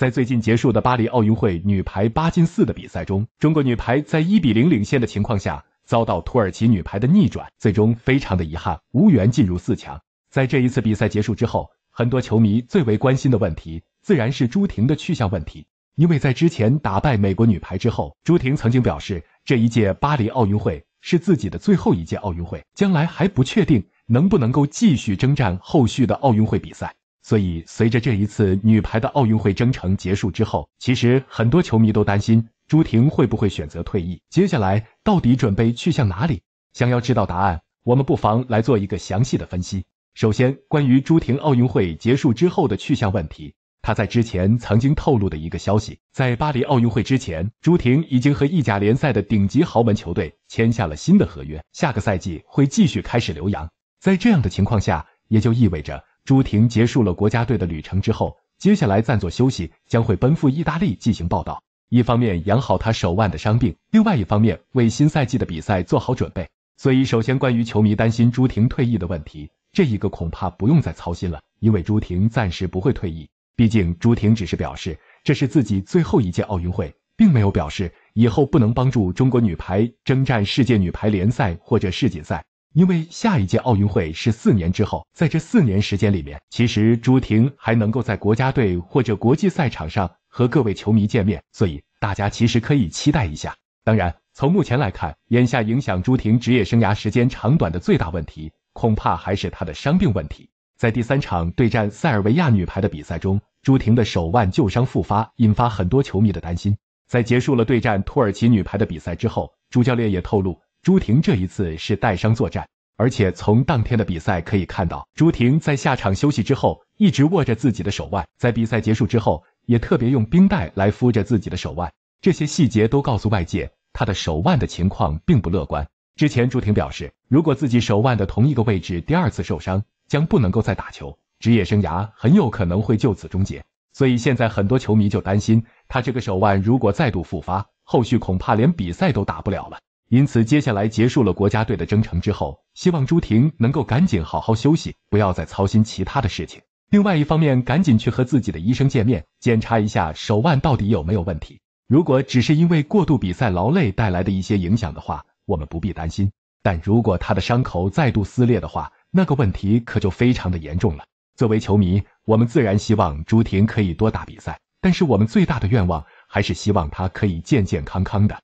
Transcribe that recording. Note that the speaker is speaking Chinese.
在最近结束的巴黎奥运会女排八进四的比赛中，中国女排在一比零领先的情况下遭到土耳其女排的逆转，最终非常的遗憾，无缘进入四强。在这一次比赛结束之后，很多球迷最为关心的问题，自然是朱婷的去向问题。因为在之前打败美国女排之后，朱婷曾经表示，这一届巴黎奥运会是自己的最后一届奥运会，将来还不确定能不能够继续征战后续的奥运会比赛。所以，随着这一次女排的奥运会征程结束之后，其实很多球迷都担心朱婷会不会选择退役，接下来到底准备去向哪里？想要知道答案，我们不妨来做一个详细的分析。首先，关于朱婷奥运会结束之后的去向问题，她在之前曾经透露的一个消息，在巴黎奥运会之前，朱婷已经和意甲联赛的顶级豪门球队签下了新的合约，下个赛季会继续开始留洋。在这样的情况下，也就意味着。朱婷结束了国家队的旅程之后，接下来暂作休息，将会奔赴意大利进行报道。一方面养好她手腕的伤病，另外一方面为新赛季的比赛做好准备。所以，首先关于球迷担心朱婷退役的问题，这一个恐怕不用再操心了，因为朱婷暂时不会退役。毕竟朱婷只是表示这是自己最后一届奥运会，并没有表示以后不能帮助中国女排征战世界女排联赛或者世锦赛。因为下一届奥运会是四年之后，在这四年时间里面，其实朱婷还能够在国家队或者国际赛场上和各位球迷见面，所以大家其实可以期待一下。当然，从目前来看，眼下影响朱婷职业生涯时间长短的最大问题，恐怕还是她的伤病问题。在第三场对战塞尔维亚女排的比赛中，朱婷的手腕旧伤复发，引发很多球迷的担心。在结束了对战土耳其女排的比赛之后，主教练也透露。朱婷这一次是带伤作战，而且从当天的比赛可以看到，朱婷在下场休息之后一直握着自己的手腕，在比赛结束之后也特别用冰袋来敷着自己的手腕，这些细节都告诉外界她的手腕的情况并不乐观。之前朱婷表示，如果自己手腕的同一个位置第二次受伤，将不能够再打球，职业生涯很有可能会就此终结。所以现在很多球迷就担心，他这个手腕如果再度复发，后续恐怕连比赛都打不了了。因此，接下来结束了国家队的征程之后，希望朱婷能够赶紧好好休息，不要再操心其他的事情。另外一方面，赶紧去和自己的医生见面，检查一下手腕到底有没有问题。如果只是因为过度比赛劳累带来的一些影响的话，我们不必担心；但如果他的伤口再度撕裂的话，那个问题可就非常的严重了。作为球迷，我们自然希望朱婷可以多打比赛，但是我们最大的愿望还是希望她可以健健康康的。